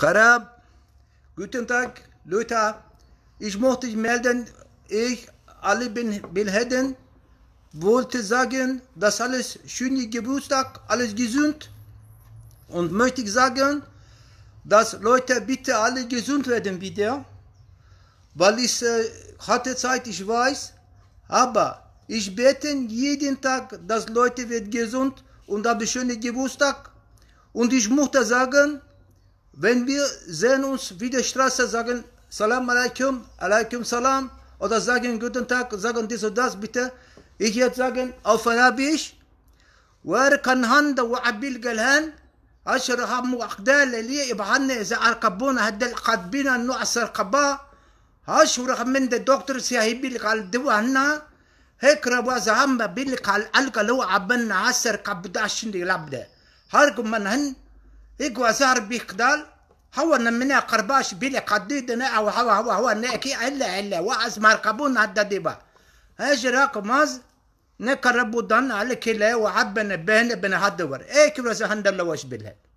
Khadab, guten Tag, Leute. Ich möchte mich melden. Ich, alle bin Bilheden, wollte sagen, dass alles schöne Geburtstag, alles gesund. Und möchte ich sagen, dass Leute bitte alle gesund werden wieder. Weil ich äh, hatte Zeit, ich weiß. Aber ich bete jeden Tag, dass Leute wird gesund und habe schöne Geburtstag. Und ich möchte sagen, Wenn wir sehen uns wie die Straße, sagen Salam alaikum, alaikum salam oder sagen guten Tag, sagen dies und das bitte. Ich jetzt sagen auf Arabisch. Wer kann Hand هند abil القلهان عشر هم وقدال لي يبعني إذا أركبونا هد القدبين النوع السرقباء عشر من الدكتور سياهي بيلك على الدواء هنا هيك ربا زهم بيلك على الألقى لو عبنا عسر قبض عشان يلعب ده هرقم من هن إيقوا زهر بيقدال هو نمنا قرباش بيلي قديدنا أو هو هو هو نأكي إلا إلا وعز مرقبون هدا ديبا أجراك ماز نكربو دان على كلا وعبنا بين بين هدور إيكي رزا هندر لوش بالهد